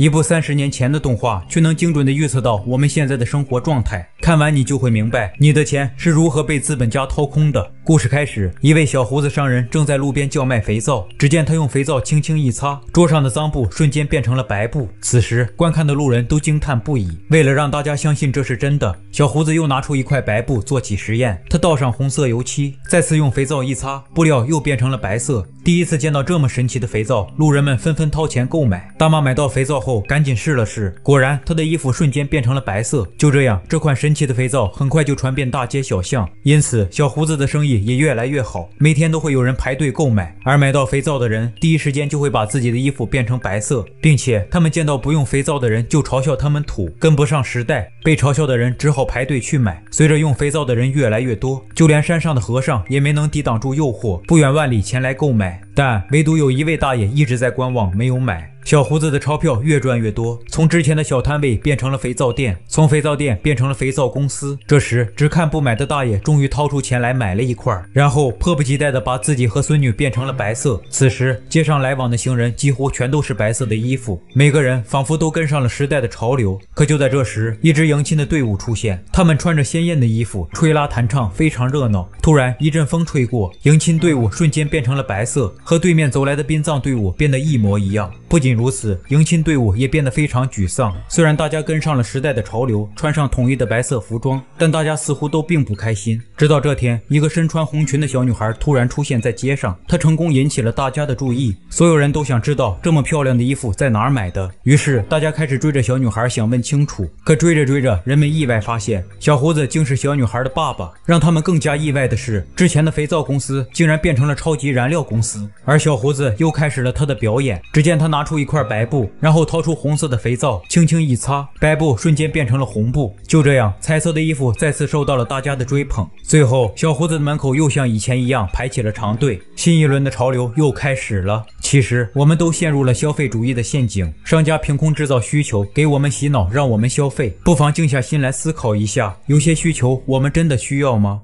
一部三十年前的动画，却能精准的预测到我们现在的生活状态。看完你就会明白，你的钱是如何被资本家掏空的。故事开始，一位小胡子商人正在路边叫卖肥皂。只见他用肥皂轻轻一擦，桌上的脏布瞬间变成了白布。此时，观看的路人都惊叹不已。为了让大家相信这是真的，小胡子又拿出一块白布做起实验。他倒上红色油漆。再次用肥皂一擦，布料又变成了白色。第一次见到这么神奇的肥皂，路人们纷纷掏钱购买。大妈买到肥皂后，赶紧试了试，果然她的衣服瞬间变成了白色。就这样，这款神奇的肥皂很快就传遍大街小巷，因此小胡子的生意也越来越好，每天都会有人排队购买。而买到肥皂的人，第一时间就会把自己的衣服变成白色，并且他们见到不用肥皂的人就嘲笑他们土，跟不上时代。被嘲笑的人只好排队去买。随着用肥皂的人越来越多，就连山上的和尚。也没能抵挡住诱惑，不远万里前来购买，但唯独有一位大爷一直在观望，没有买。小胡子的钞票越赚越多，从之前的小摊位变成了肥皂店，从肥皂店变成了肥皂公司。这时，只看不买的大爷终于掏出钱来买了一块，然后迫不及待地把自己和孙女变成了白色。此时，街上来往的行人几乎全都是白色的衣服，每个人仿佛都跟上了时代的潮流。可就在这时，一支迎亲的队伍出现，他们穿着鲜艳的衣服，吹拉弹唱，非常热闹。突然，一阵风吹过，迎亲队伍瞬间变成了白色，和对面走来的殡葬队伍变得一模一样。不仅如此，迎亲队伍也变得非常沮丧。虽然大家跟上了时代的潮流，穿上统一的白色服装，但大家似乎都并不开心。直到这天，一个身穿红裙的小女孩突然出现在街上，她成功引起了大家的注意。所有人都想知道这么漂亮的衣服在哪儿买的，于是大家开始追着小女孩想问清楚。可追着追着，人们意外发现，小胡子竟是小女孩的爸爸。让他们更加意外的是，之前的肥皂公司竟然变成了超级燃料公司，而小胡子又开始了他的表演。只见他拿出。一块白布，然后掏出红色的肥皂，轻轻一擦，白布瞬间变成了红布。就这样，彩色的衣服再次受到了大家的追捧。最后，小胡子的门口又像以前一样排起了长队，新一轮的潮流又开始了。其实，我们都陷入了消费主义的陷阱，商家凭空制造需求，给我们洗脑，让我们消费。不妨静下心来思考一下，有些需求我们真的需要吗？